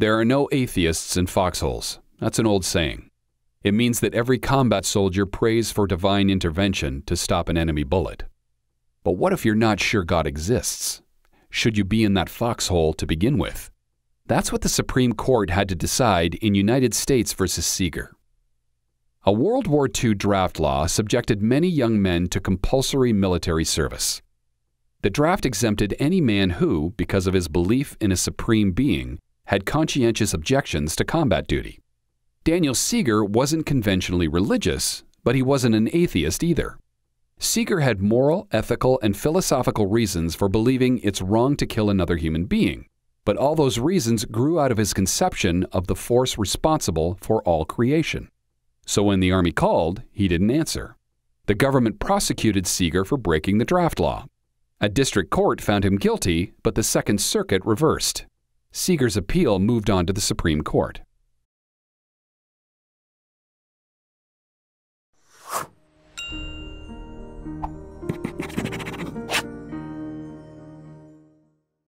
There are no atheists in foxholes. That's an old saying. It means that every combat soldier prays for divine intervention to stop an enemy bullet. But what if you're not sure God exists? Should you be in that foxhole to begin with? That's what the Supreme Court had to decide in United States v. Seeger. A World War II draft law subjected many young men to compulsory military service. The draft exempted any man who, because of his belief in a supreme being, had conscientious objections to combat duty. Daniel Seeger wasn't conventionally religious, but he wasn't an atheist either. Seeger had moral, ethical, and philosophical reasons for believing it's wrong to kill another human being, but all those reasons grew out of his conception of the force responsible for all creation. So when the Army called, he didn't answer. The government prosecuted Seeger for breaking the draft law. A district court found him guilty, but the Second Circuit reversed. Seeger's appeal moved on to the Supreme Court.